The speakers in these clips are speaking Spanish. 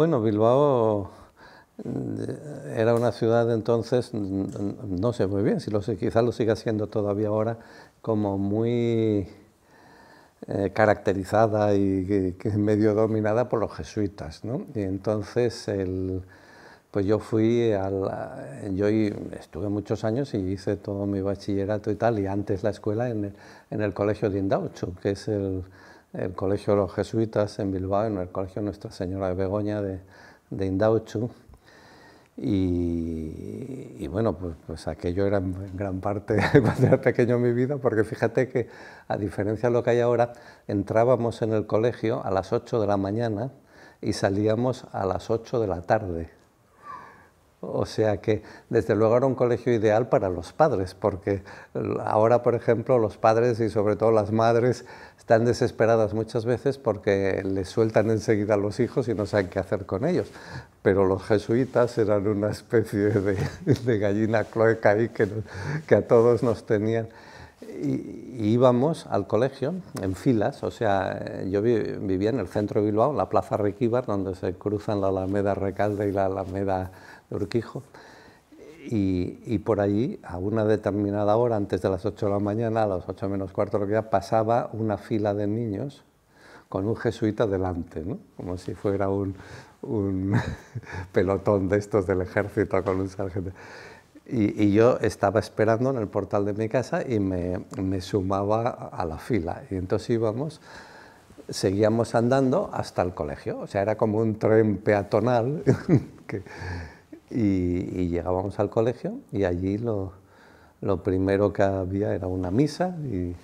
Bueno, Bilbao mm, era una ciudad entonces, no sé muy bien, si lo sé, quizás lo siga siendo todavía ahora, como muy eh, caracterizada y, medio dominada por los jesuitas. Y entonces pues yo fui al, yo estuve muchos años y hice todo mi bachillerato y tal, y antes la escuela en el, en el colegio de Indaucho, que es el el Colegio de los Jesuitas en Bilbao, en el Colegio Nuestra Señora de Begoña de, Indauchu. Y, bueno, pues, pues, aquello era en gran parte cuando era pequeño mi vida, porque fíjate que, a diferencia de lo que hay ahora, entrábamos en el colegio a las 8 de la mañana y salíamos a las 8 de la tarde. O sea que desde luego era un colegio ideal para los padres, porque ahora, por ejemplo, los padres y sobre todo las madres están desesperadas muchas veces porque les sueltan enseguida a los hijos y no saben qué hacer con ellos. Pero los jesuitas eran una especie de, gallina cloeca ahí que, a todos nos tenían. Y, íbamos al colegio en filas, o sea, yo vivía en el centro de Bilbao, en la Plaza Requíbar, donde se cruzan la Alameda Recalde y la Alameda Urquijo, y, por allí, a una determinada hora, antes de las 8 de la mañana, a las 8 menos cuarto, lo que ya, pasaba una fila de niños con un jesuita delante, ¿no? como si fuera un, un pelotón de estos del ejército con un sargento. Y, yo estaba esperando en el portal de mi casa y me, me, sumaba a la fila. Y entonces íbamos, seguíamos andando hasta el colegio. O sea, era como un tren peatonal que, y, llegábamos al colegio y allí lo, lo, primero que había era una misa y,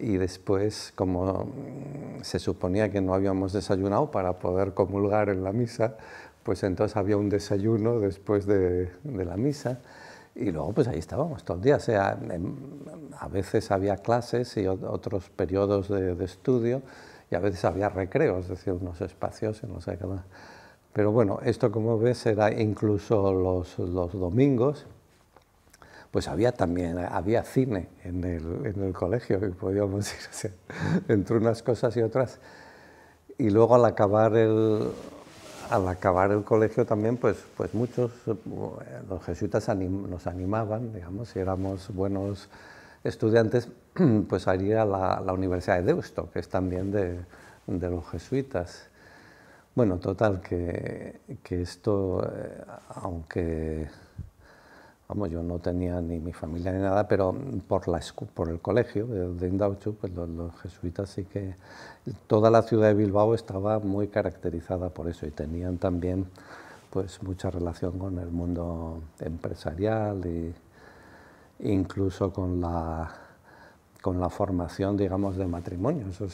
y, después, como mm, se suponía que no habíamos desayunado para poder comulgar en la misa, pues entonces había un desayuno después de, de la misa. Y luego pues ahí estábamos todo el día. O sea, a veces había clases y otros periodos de, estudio y a veces había recreos, es decir, unos espacios y no sé qué más. Pero bueno, esto como ves era incluso los, domingos, pues había también, había cine en el, colegio, y podíamos ir entre unas cosas y otras. Y luego al acabar el, al acabar el colegio también, pues, pues muchos, los jesuitas nos animaban, digamos, si éramos buenos estudiantes, pues ir a la, Universidad de Deusto, que es también de, de los jesuitas. Bueno, total, que, esto, eh, aunque, vamos, yo no tenía ni mi familia ni nada, pero por, la, por el colegio de Indauchu, pues los, jesuitas sí que, toda la ciudad de Bilbao estaba muy caracterizada por eso y tenían también pues mucha relación con el mundo empresarial e incluso con la con la formación, digamos, de matrimonios. O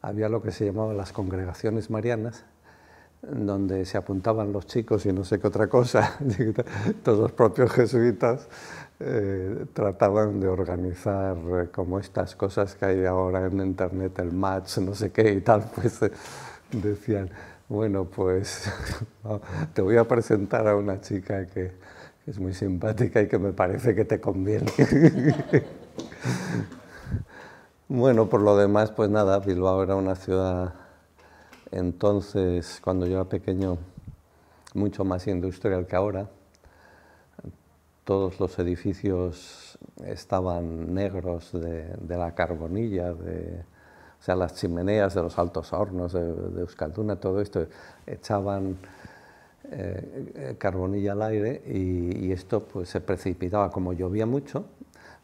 había lo que se llamaba las congregaciones marianas, donde se apuntaban los chicos y no sé qué otra cosa. Todos los propios jesuitas eh, trataban de organizar eh, como estas cosas que hay ahora en Internet, el match, no sé qué y tal, pues eh, decían, bueno, pues te voy a presentar a una chica que es muy simpática y que me parece que te conviene bueno, por lo demás, pues nada, Bilbao era una ciudad entonces, cuando yo era pequeño, mucho más industrial que ahora. Todos los edificios estaban negros de, la carbonilla, de, o sea, las chimeneas de los altos hornos de, Euskalduna, todo esto, echaban eh, eh, carbonilla al aire y, y esto pues, se precipitaba. Como llovía mucho,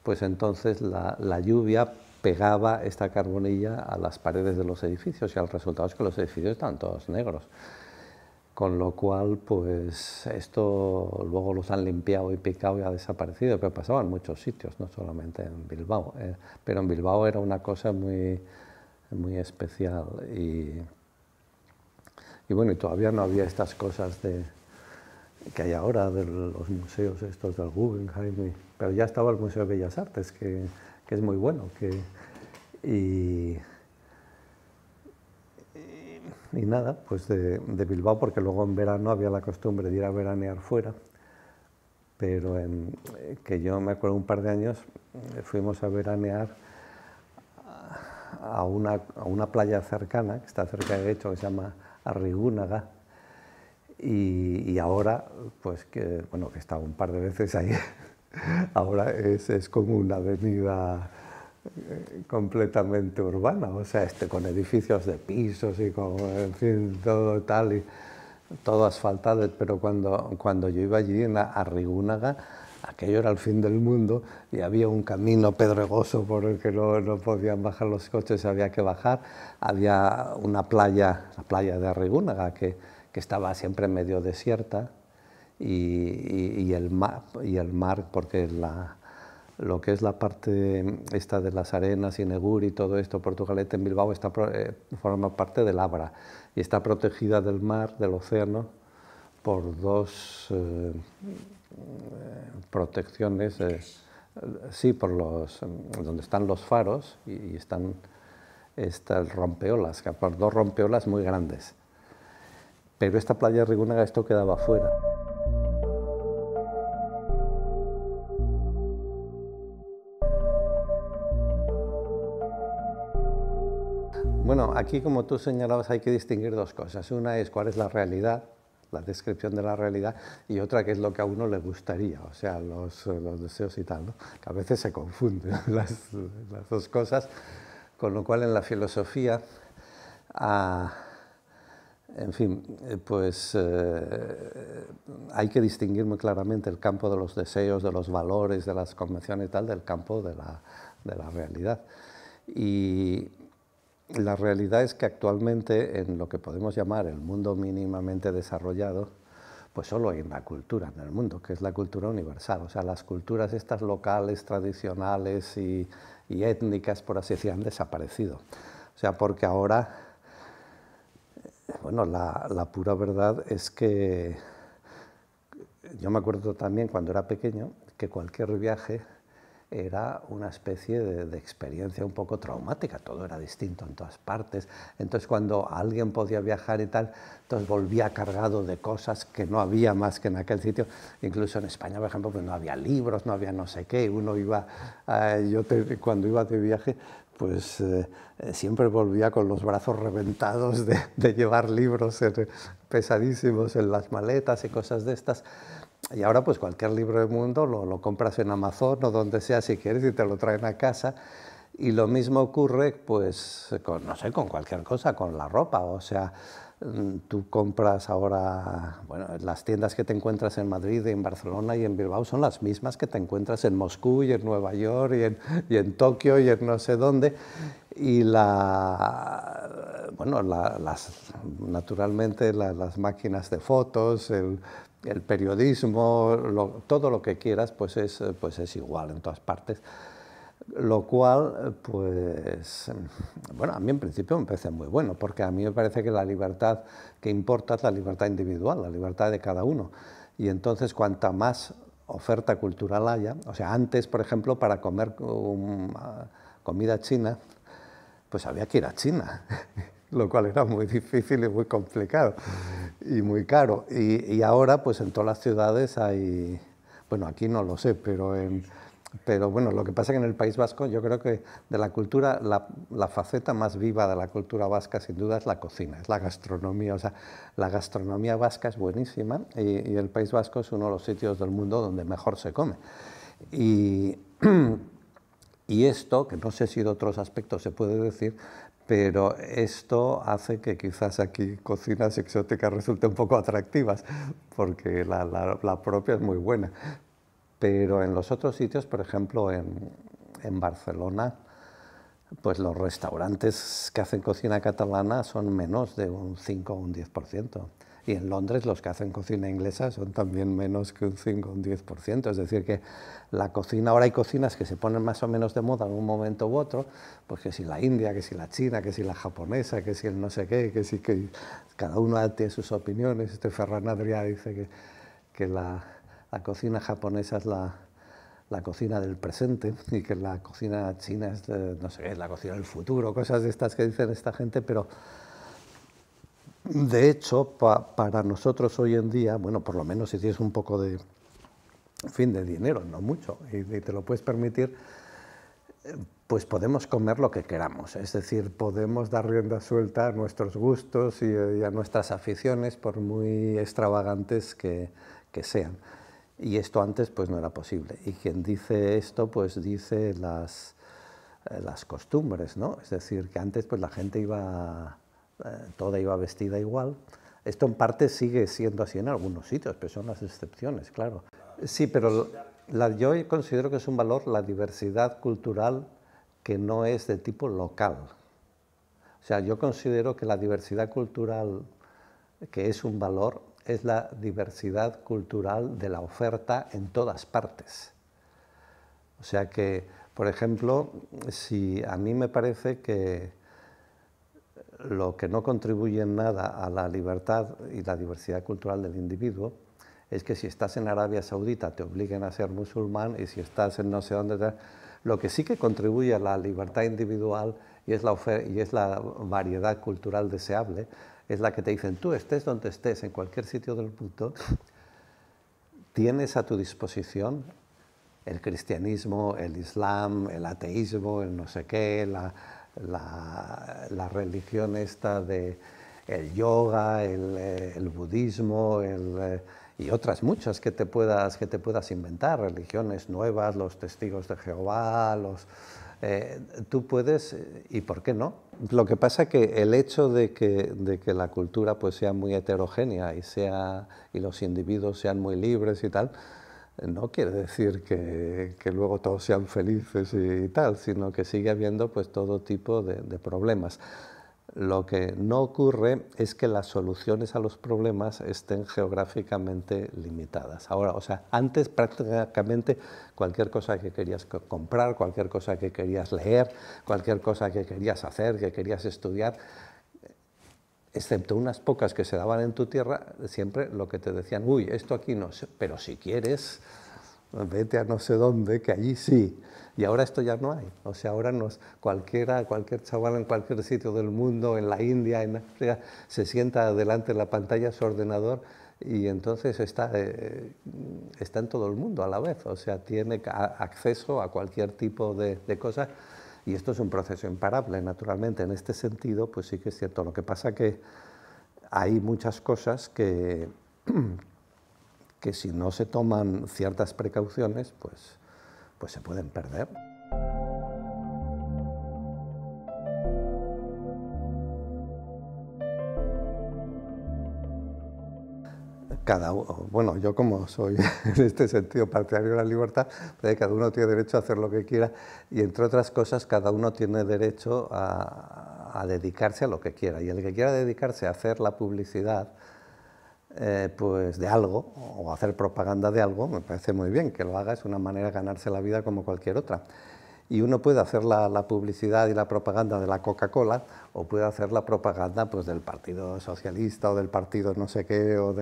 pues entonces la, lluvia pegaba esta carbonilla a las paredes de los edificios y el resultado es que los edificios están todos negros. Con lo cual, pues esto luego los han limpiado y picado y ha desaparecido, pero pasaba en muchos sitios, no solamente en Bilbao. Eh, pero en Bilbao era una cosa muy, muy especial y, y bueno, y todavía no había estas cosas de, que hay ahora de los museos estos del Guggenheim, pero ya estaba el Museo de Bellas Artes, que, es muy bueno. Que, y, nada, pues de, Bilbao, porque luego en verano había la costumbre de ir a veranear fuera, pero que yo me acuerdo un par de años eh, fuimos a veranear a una, a una playa cercana, que está cerca de hecho, que se llama Arrigúnaga, y, ahora, pues que, bueno, que he estado un par de veces ahí, ahora es, es como una avenida eh, completamente urbana, o sea, este, con edificios de pisos y con, en fin, todo tal, y todo asfaltado, pero cuando, cuando yo iba allí en, a aquello era el fin del mundo y había un camino pedregoso por el que no, no podían bajar los coches, había que bajar, había una playa, la playa de Arrigúnaga, que que estaba siempre medio desierta, y, el, mar, porque lo que es la parte esta de las arenas y Negur y todo esto, Portugalete en Bilbao, está, eh, forma parte del Abra y está protegida del mar, del océano, por dos eh, eh, protecciones. sí, por los, donde están los faros y, están estas rompeolas, por dos rompeolas muy grandes. Pero esta playa de Rigúnaga esto quedaba fuera. Bueno, aquí como tú señalabas hay que distinguir dos cosas. Una es cuál es la realidad, la descripción de la realidad, y otra que es lo que a uno le gustaría, o sea, los, deseos y tal, ¿no? que a veces se confunden las, las, dos cosas, con lo cual en la filosofía... Ah, en fin, eh, pues eh, hay que distinguir muy claramente el campo de los deseos, de los valores, de las convenciones y tal, del campo de la, realidad. Y la realidad es que actualmente en lo que podemos llamar el mundo mínimamente desarrollado, pues solo hay una cultura en el mundo, que es la cultura universal. O sea, las culturas estas locales, tradicionales y, y étnicas, por así decir, han desaparecido. O sea, porque ahora bueno, la, pura verdad es que yo me acuerdo también cuando era pequeño que cualquier viaje era una especie de, experiencia un poco traumática, todo era distinto en todas partes. Entonces cuando alguien podía viajar y tal, entonces volvía cargado de cosas que no había más que en aquel sitio. Incluso en España, por ejemplo, pues no había libros, no había no sé qué, uno iba, eh, yo cuando iba de viaje pues eh, eh, siempre volvía con los brazos reventados de, llevar libros pesadísimos en las maletas y cosas de estas. Y ahora pues cualquier libro del mundo lo compras en Amazon o donde sea si quieres y te lo traen a casa. Y lo mismo ocurre pues con, no sé, con cualquier cosa, con la ropa, o sea, mm, tú compras ahora, bueno, las tiendas que te encuentras en Madrid, en Barcelona y en Bilbao son las mismas que te encuentras en Moscú y en Nueva York y en, y en Tokio y en no sé dónde. Y la, bueno, las, naturalmente las máquinas de fotos, el, periodismo, todo lo que quieras, pues es, pues es igual en todas partes. Lo cual, pues, bueno, a mí en principio me parece muy bueno, porque a mí me parece que la libertad que importa es la libertad individual, la libertad de cada uno. Y entonces, cuanta más oferta cultural haya, o sea, antes, por ejemplo, para comer comida china, pues había que ir a China, lo cual era muy difícil y muy complicado y muy caro. Y, y ahora, pues en todas las ciudades hay, bueno, aquí no lo sé, pero en pero bueno, lo que pasa es que en el País Vasco yo creo que de la cultura, la, faceta más viva de la cultura vasca sin duda es la cocina, es la gastronomía. O sea, la gastronomía vasca es buenísima y, el País Vasco es uno de los sitios del mundo donde mejor se come. Y, esto, que no sé si de otros aspectos se puede decir, pero esto hace que quizás aquí cocinas exóticas resulten un poco atractivas, porque la, la propia es muy buena. Pero en los otros sitios, por ejemplo, en, en Barcelona, pues los restaurantes que hacen cocina catalana son menos de un 5 o un 10%. Y en Londres los que hacen cocina inglesa son también menos que un 5 o un 10%. Es decir, que la cocina, ahora hay cocinas que se ponen más o menos de moda en un momento u otro, pues que si la india, que si la china, que si la japonesa, que si el no sé qué, que si que cada uno tiene sus opiniones. Este Ferran Adrià dice que, que la la cocina japonesa es la, la cocina del presente y que la cocina china es, eh, no sé, es la cocina del futuro, cosas de estas que dicen esta gente, pero de hecho para nosotros hoy en día, bueno, por lo menos si tienes un poco de, fin, de dinero, no mucho, y, te lo puedes permitir, pues podemos comer lo que queramos, es decir, podemos dar rienda suelta a nuestros gustos y, y a nuestras aficiones, por muy extravagantes que, que sean. Y esto antes pues no era posible. Y quien dice esto pues dice las, eh, las costumbres, ¿no? Es decir, que antes pues la gente iba, eh, toda iba vestida igual. Esto en parte sigue siendo así en algunos sitios, pero son las excepciones, claro. Sí, pero la, yo considero que es un valor la diversidad cultural que no es de tipo local. O sea, yo considero que la diversidad cultural, que es un valor, es la diversidad cultural de la oferta en todas partes. O sea que, por ejemplo, si a mí me parece que lo que no contribuye en nada a la libertad y la diversidad cultural del individuo es que si estás en Arabia Saudita te obliguen a ser musulmán y si estás en no sé dónde, lo que sí que contribuye a la libertad individual y es la, y es la variedad cultural deseable es la que te dicen, tú estés donde estés, en cualquier sitio del mundo, tienes a tu disposición el cristianismo, el islam, el ateísmo, el no sé qué, la, la, religión esta de el yoga, el, eh, budismo, eh, y otras muchas que te, puedas, que te puedas inventar, religiones nuevas, los testigos de Jehová, los eh, tú puedes, eh, y por qué no. Lo que pasa es que el hecho de que, la cultura pues, sea muy heterogénea y, sea, y los individuos sean muy libres y tal, no quiere decir que, luego todos sean felices y, tal, sino que sigue habiendo pues, todo tipo de problemas. Lo que no ocurre es que las soluciones a los problemas estén geográficamente limitadas. Ahora, o sea, antes prácticamente cualquier cosa que querías comprar, cualquier cosa que querías leer, cualquier cosa que querías hacer, que querías estudiar, excepto unas pocas que se daban en tu tierra, siempre lo que te decían, uy, esto aquí no, pero si quieres, vete a no sé dónde, que allí sí. Y ahora esto ya no hay. O sea, ahora cualquiera, cualquier chaval en cualquier sitio del mundo, en la India, en África, se sienta delante de la pantalla su ordenador y entonces está, eh, eh, en todo el mundo a la vez. O sea, tiene acceso a cualquier tipo de, de cosas. Y esto es un proceso imparable, naturalmente. En este sentido, pues sí que es cierto. Lo que pasa que hay muchas cosas que, que si no se toman ciertas precauciones, pues, pues se pueden perder. Cada, bueno, yo como soy en este sentido partidario de la libertad, cada uno tiene derecho a hacer lo que quiera y entre otras cosas cada uno tiene derecho a dedicarse a lo que quiera y el que quiera dedicarse a hacer la publicidad, eh, pues de algo o hacer propaganda de algo, me parece muy bien que lo haga, es una manera de ganarse la vida como cualquier otra. Y uno puede hacer la, publicidad y la propaganda de la Coca-Cola o puede hacer la propaganda pues, del Partido Socialista o del Partido no sé qué o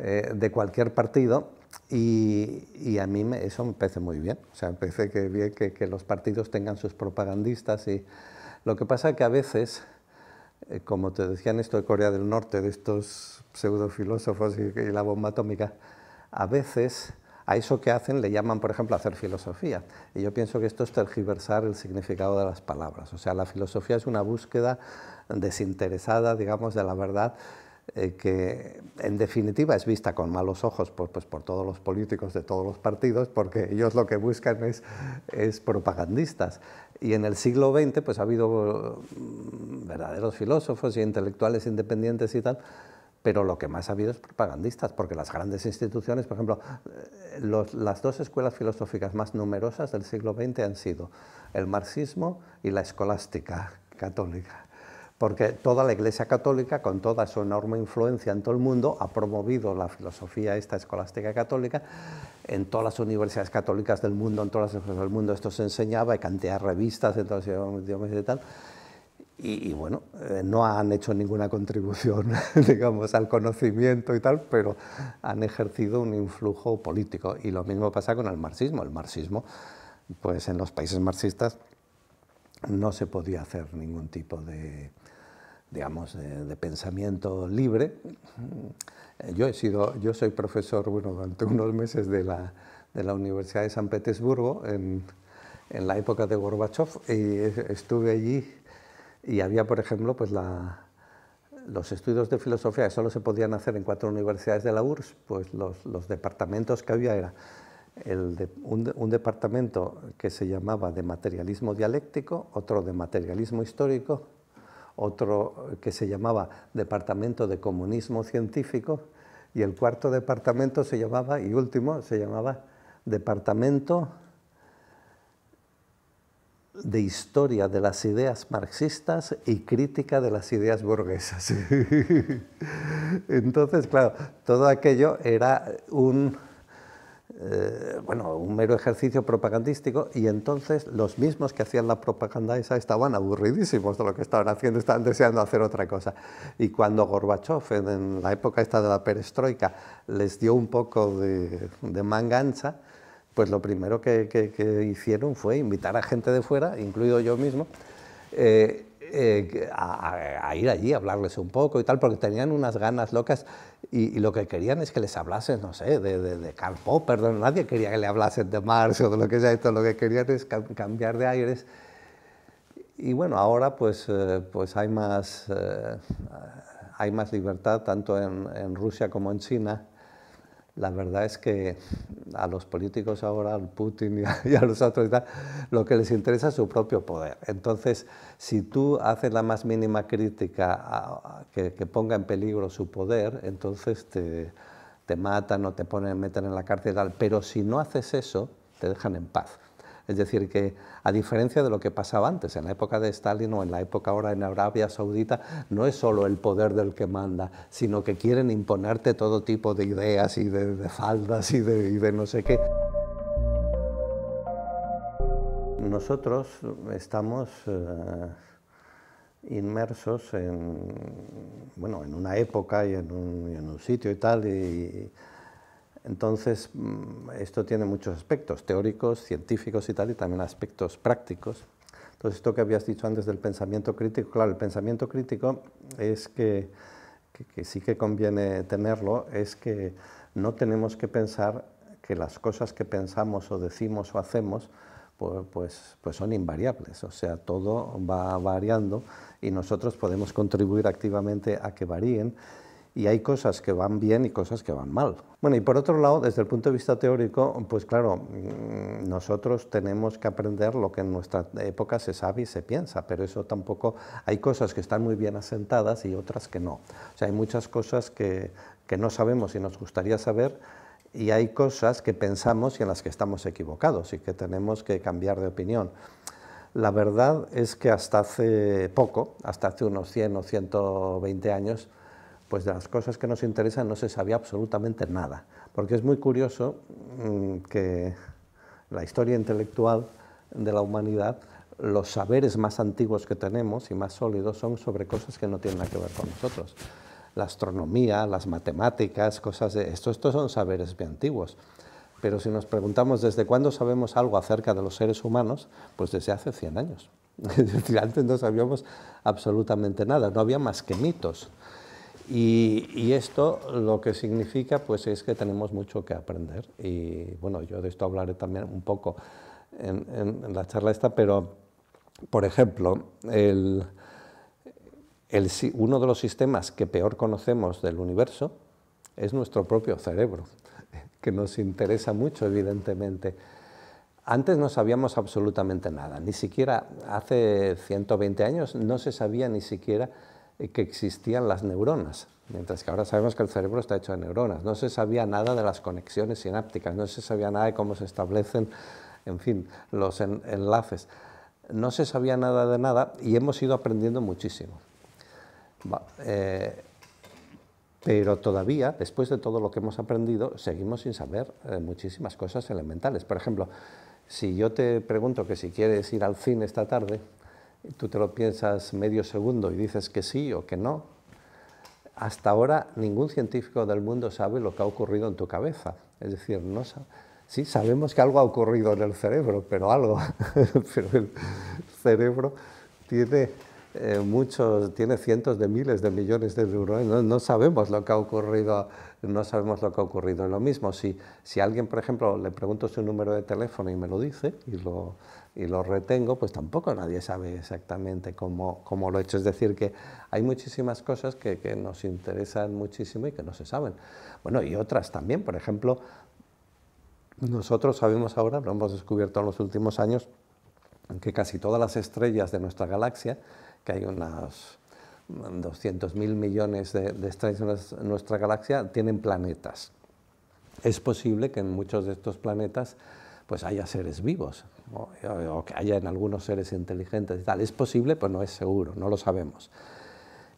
eh, de cualquier partido. Y, a mí eso me parece muy bien. O sea, me parece que bien que, los partidos tengan sus propagandistas. y Lo que pasa que a veces eh, como te decían esto de Corea del Norte, de estos pseudofilósofos y, y la bomba atómica, a veces a eso que hacen le llaman, por ejemplo, hacer filosofía. Y yo pienso que esto es tergiversar el significado de las palabras. O sea, la filosofía es una búsqueda desinteresada, digamos, de la verdad eh, que en definitiva es vista con malos ojos pues, pues, por, todos los políticos de todos los partidos, porque ellos lo que buscan es, propagandistas. Y en el siglo XX pues, ha habido mm, verdaderos filósofos y intelectuales independientes y tal, pero lo que más ha habido es propagandistas, porque las grandes instituciones, por ejemplo, eh, las dos escuelas filosóficas más numerosas del siglo XX han sido el marxismo y la escolástica católica porque toda la Iglesia Católica, con toda su enorme influencia en todo el mundo, ha promovido la filosofía esta escolástica católica en todas las universidades católicas del mundo, en todas las universidades del mundo esto se enseñaba, y cantidad de revistas en todos los idiomas y tal. Y, bueno, eh, no han hecho ninguna contribución, digamos, al conocimiento y tal, pero han ejercido un influjo político. Y lo mismo pasa con el marxismo. El marxismo, pues en los países marxistas no se podía hacer ningún tipo de, digamos, de, pensamiento libre. Yo, he sido, soy profesor durante unos meses de la, Universidad de San Petersburgo, en, la época de Gorbachev, y estuve allí y había, por ejemplo, pues, los estudios de filosofía que solo se podían hacer en cuatro universidades de la URSS, pues los, los departamentos que había eran un, un, departamento que se llamaba de materialismo dialéctico, otro de materialismo histórico, otro que se llamaba departamento de comunismo científico y el cuarto departamento se llamaba, y último, se llamaba departamento de historia de las ideas marxistas y crítica de las ideas burguesas. Entonces, claro, todo aquello era un eh, bueno, un mero ejercicio propagandístico y entonces los mismos que hacían la propaganda esa estaban aburridísimos de lo que estaban haciendo, estaban deseando hacer otra cosa. Y cuando Gorbachev, en, la época esta de la perestroika, les dio un poco de, de mangancha, pues lo primero que, hicieron fue invitar a gente de fuera, incluido yo mismo, eh, eh, a, ir allí, a hablarles un poco y tal, porque tenían unas ganas locas y, lo que querían es que les hablasen, no sé, de, de, de Karl Popper, no, nadie quería que le hablasen de Marx o de lo que sea, esto lo que querían es cambiar de aires. Y bueno, ahora pues, eh, pues hay, más, eh, hay más libertad tanto en Rusia como en China la verdad es que a los políticos ahora, al Putin y a, los otros, lo que les interesa es su propio poder. Entonces, si tú haces la más mínima crítica que, ponga en peligro su poder, entonces te, te matan o te ponen, meten en la cárcel. Pero si no haces eso, te dejan en paz. Es decir, que a diferencia de lo que pasaba antes, en la época de Stalin o en la época ahora en Arabia Saudita, no es solo el poder del que manda, sino que quieren imponerte todo tipo de ideas y de, faldas y de, no sé qué. Nosotros estamos... Eh, inmersos en, bueno, en una época y en un, sitio y tal, entonces, mm, esto tiene muchos aspectos teóricos, científicos y tal, y también aspectos prácticos. Entonces, esto que habías dicho antes del pensamiento crítico, claro, el pensamiento crítico es que, sí que conviene tenerlo, es que no tenemos que pensar que las cosas que pensamos o decimos o hacemos pues, pues son invariables, o sea, todo va variando y nosotros podemos contribuir activamente a que varíen y hay cosas que van bien y cosas que van mal. Bueno, y por otro lado, desde el punto de vista teórico, pues claro, mm, nosotros tenemos que aprender lo que en nuestra época se sabe y se piensa, pero eso tampoco, hay cosas que están muy bien asentadas y otras que no. O sea, hay muchas cosas que, que no sabemos y nos gustaría saber, y hay cosas que pensamos y en las que estamos equivocados y que tenemos que cambiar de opinión. La verdad es que hasta hace poco, hasta hace unos 100 o 120 años, pues de las cosas que nos interesan no se sabía absolutamente nada, porque es muy curioso mm, que la historia intelectual de la humanidad, los saberes más antiguos que tenemos y más sólidos son sobre cosas que no tienen nada que ver con nosotros. La astronomía, las matemáticas, cosas de esto, estos son saberes bien antiguos. Pero si nos preguntamos desde cuándo sabemos algo acerca de los seres humanos, pues desde hace 100 años. antes no sabíamos absolutamente nada, no había más que mitos. Y, esto lo que significa pues es que tenemos mucho que aprender y bueno, yo de esto hablaré también un poco en, la charla esta, pero por ejemplo, uno de los sistemas que peor conocemos del universo es nuestro propio cerebro, que nos interesa mucho evidentemente. Antes no sabíamos absolutamente nada, ni siquiera hace 120 años no se sabía ni siquiera eh, que existían las neuronas, mientras que ahora sabemos que el cerebro está hecho de neuronas. No se sabía nada de las conexiones sinápticas, no se sabía nada de cómo se establecen, en fin, los enlaces. No se sabía nada de nada y hemos ido aprendiendo muchísimo. Eh, pero todavía, después de todo lo que hemos aprendido, seguimos sin saber eh, muchísimas cosas elementales. Por ejemplo, si yo te pregunto que si quieres ir al cine esta tarde, tú te lo piensas medio segundo y dices que sí o que no. Hasta ahora ningún científico del mundo sabe lo que ha ocurrido en tu cabeza. Es decir, sí sabemos que algo ha ocurrido en el cerebro, pero algo. pero el cerebro tiene eh, muchos, tiene cientos de miles de millones de euros. No, sabemos lo que ha ocurrido, no sabemos lo que ha ocurrido. Lo mismo, si, si alguien, por ejemplo, le pregunto su número de teléfono y me lo dice y lo, retengo, pues tampoco nadie sabe exactamente cómo, lo he hecho. Es decir, que hay muchísimas cosas que, que nos interesan muchísimo y que no se saben. Bueno, y otras también, por ejemplo, nosotros sabemos ahora, lo hemos descubierto en los últimos años, que casi todas las estrellas de nuestra galaxia que hay unas 200.000 millones de, estrellas en nuestra galaxia, tienen planetas. Es posible que en muchos de estos planetas pues haya seres vivos, o, que haya en algunos seres inteligentes y tal. Es posible, pero no es seguro, no lo sabemos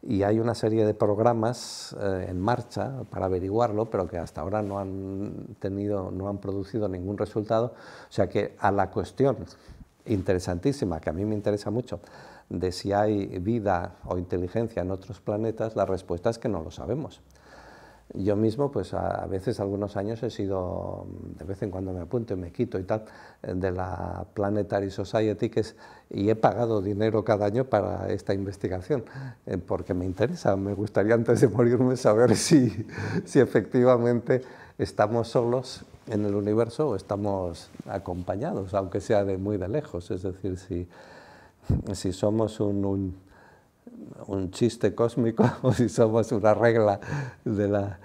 y hay una serie de programas eh, en marcha para averiguarlo, pero que hasta ahora no han tenido, no han producido ningún resultado. O sea que a la cuestión interesantísima, que a mí me interesa mucho, de si hay vida o inteligencia en otros planetas, la respuesta es que no lo sabemos. Yo mismo, pues a, veces, algunos años he sido, de vez en cuando me apunto y me quito y tal, de la Planetary Society, y he pagado dinero cada año para esta investigación, eh, porque me interesa, me gustaría antes de morirme saber si, si efectivamente estamos solos en el universo estamos acompañados, aunque sea de muy de lejos. Es decir, si, si somos un, un, chiste cósmico o si somos una regla de la...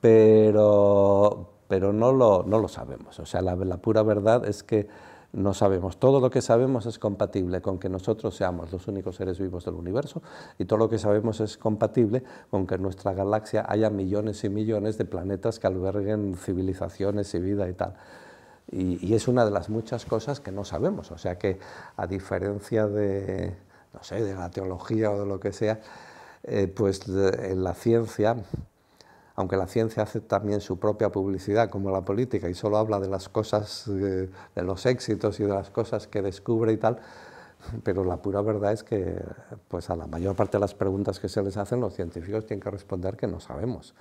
Pero, pero no, lo, no lo sabemos. O sea, la pura verdad es que no sabemos. Todo lo que sabemos es compatible con que nosotros seamos los únicos seres vivos del universo y todo lo que sabemos es compatible con que en nuestra galaxia haya millones y millones de planetas que alberguen civilizaciones y vida y tal. Y, es una de las muchas cosas que no sabemos. O sea que, a diferencia de, no sé, de la teología o de lo que sea, eh, pues en la ciencia aunque la ciencia hace también su propia publicidad como la política y solo habla de las cosas, eh, de, los éxitos y de las cosas que descubre y tal, pero la pura verdad es que pues a la mayor parte de las preguntas que se les hacen los científicos tienen que responder que no sabemos.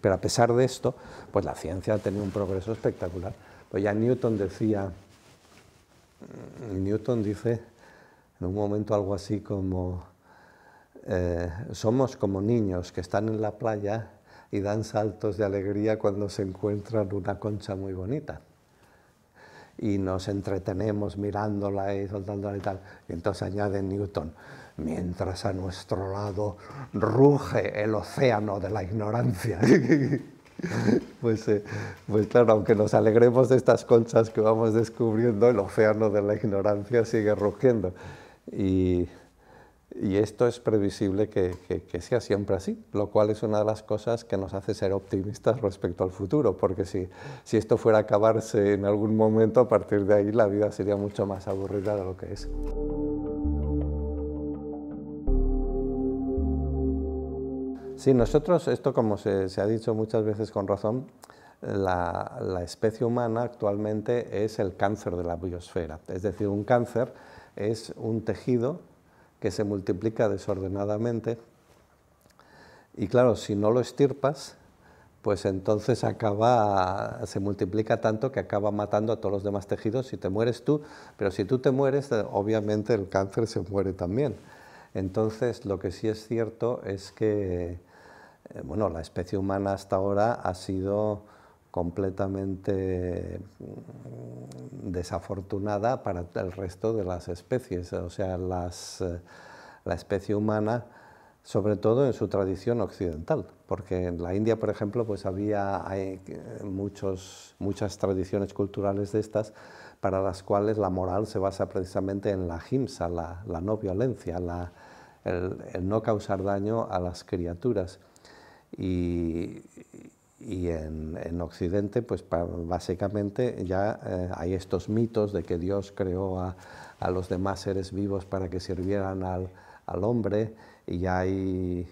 pero a pesar de esto, pues la ciencia ha tenido un progreso espectacular. Pues ya Newton decía, Newton dice en un momento algo así como, eh, somos como niños que están en la playa y dan saltos de alegría cuando se encuentran una concha muy bonita. Y nos entretenemos mirándola y soltándola y tal. entonces añade Newton, mientras a nuestro lado ruge el océano de la ignorancia. Pues, eh, pues, claro, aunque nos alegremos de estas conchas que vamos descubriendo, el océano de la ignorancia sigue rugiendo. Y, y esto es previsible que, sea siempre así, lo cual es una de las cosas que nos hace ser optimistas respecto al futuro, porque si, esto fuera a acabarse en algún momento, a partir de ahí la vida sería mucho más aburrida de lo que es. Sí, nosotros, esto como se, ha dicho muchas veces con razón, la especie humana actualmente es el cáncer de la biosfera, es decir, un cáncer es un tejido que se multiplica desordenadamente. Y claro, si no lo estirpas, pues entonces acaba, se multiplica tanto que acaba matando a todos los demás tejidos si te mueres tú, pero si tú te mueres, eh, obviamente el cáncer se muere también. Entonces, lo que sí es cierto es que, eh, bueno, la especie humana hasta ahora ha sido completamente mm, desafortunada para el resto de las especies. O sea, las, eh, la especie humana, sobre todo en su tradición occidental, porque en la India, por ejemplo, pues había hay eh, muchos, muchas tradiciones culturales de estas para las cuales la moral se basa precisamente en la himsa, la, no violencia, la, el, el no causar daño a las criaturas. Y, y en, Occidente, pues básicamente ya eh, hay estos mitos de que Dios creó a, los demás seres vivos para que sirvieran al, hombre y hay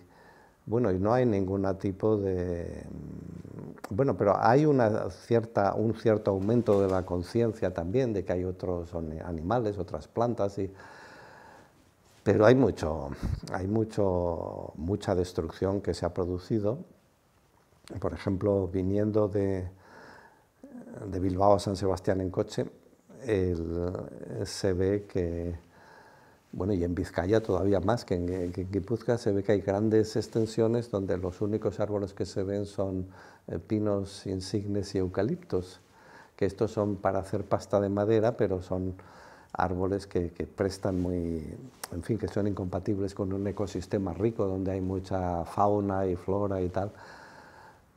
bueno, y no hay ningún tipo de... Mm, bueno, pero hay una cierta, un cierto aumento de la conciencia también de que hay otros animales, otras plantas, pero hay, mucho, hay mucho, mucha destrucción que se ha producido por ejemplo, viniendo de, Bilbao a San Sebastián en coche, eh, se ve que, bueno, y en Vizcaya todavía más que en, se ve que hay grandes extensiones donde los únicos árboles que se ven son eh, pinos, insignes y eucaliptos, que estos son para hacer pasta de madera, pero son árboles que, que prestan muy, en fin, que son incompatibles con un ecosistema rico donde hay mucha fauna y flora y tal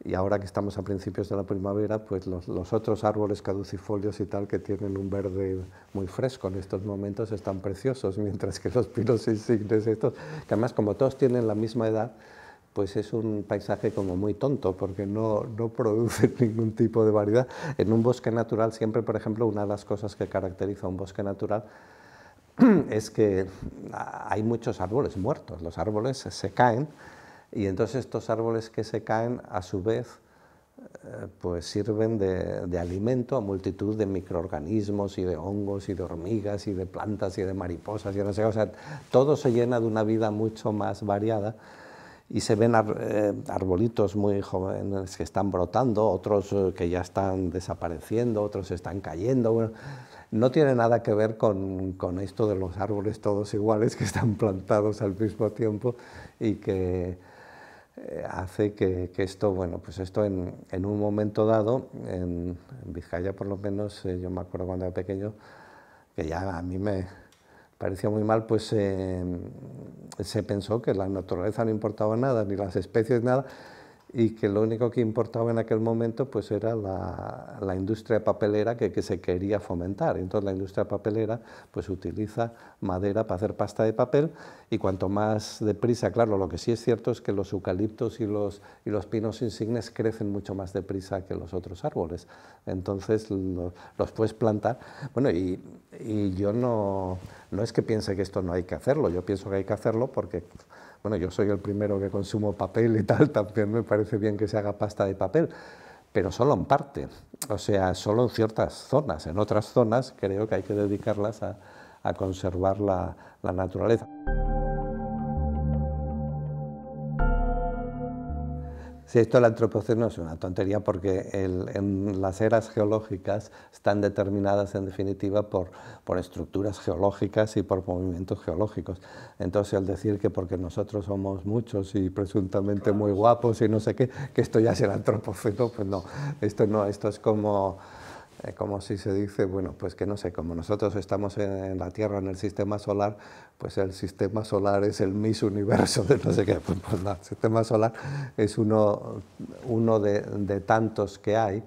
y ahora que estamos a principios de la primavera, pues los, otros árboles caducifolios y tal que tienen un verde muy fresco en estos momentos están preciosos, mientras que los pinos insignes estos, que además como todos tienen la misma edad, pues es un paisaje como muy tonto porque no, no produce ningún tipo de variedad. En un bosque natural siempre, por ejemplo, una de las cosas que caracteriza un bosque natural es que hay muchos árboles muertos, los árboles se caen, y entonces estos árboles que se caen, a su vez, eh, pues sirven de, alimento a multitud de microorganismos y de hongos y de hormigas y de plantas y de mariposas y no sé, o sea, todo se llena de una vida mucho más variada y se ven eh, arbolitos muy jóvenes que están brotando, otros eh, que ya están desapareciendo, otros están cayendo, no tiene nada que ver con, con esto de los árboles todos iguales que están plantados al mismo tiempo y que eh, hace que, que, esto, bueno, pues esto en, un momento dado, en, Vizcaya por lo menos, eh, yo me acuerdo cuando era pequeño, que ya a mí me parecía muy mal, pues eh, se pensó que la naturaleza no importaba nada, ni las especies, nada, y que lo único que importaba en aquel momento pues era la, industria papelera que, se quería fomentar. Entonces la industria papelera pues utiliza madera para hacer pasta de papel y cuanto más deprisa, claro, lo que sí es cierto es que los eucaliptos y los, y los pinos insignes crecen mucho más deprisa que los otros árboles. Entonces los puedes plantar. Bueno, y, y yo no no es que piense que esto no hay que hacerlo, yo pienso que hay que hacerlo porque, pues, bueno, yo soy el primero que consumo papel y tal, también me parece bien que se haga pasta de papel, pero solo en parte, o sea, solo en ciertas zonas, en otras zonas creo que hay que dedicarlas a, conservar la naturaleza. Sí, esto del antropoceno es una tontería porque en las eras geológicas están determinadas en definitiva por, por estructuras geológicas y por movimientos geológicos. Entonces, al decir que porque nosotros somos muchos y presuntamente muy guapos y no sé qué, que esto ya es el antropoceno, pues no, esto no, esto es como eh, como si se dice, bueno, pues que no sé, como nosotros estamos en, la Tierra, en el sistema solar, pues el sistema solar es el Miss Universo de no sé qué. Pues, pues nada, el sistema solar es uno, uno de tantos que hay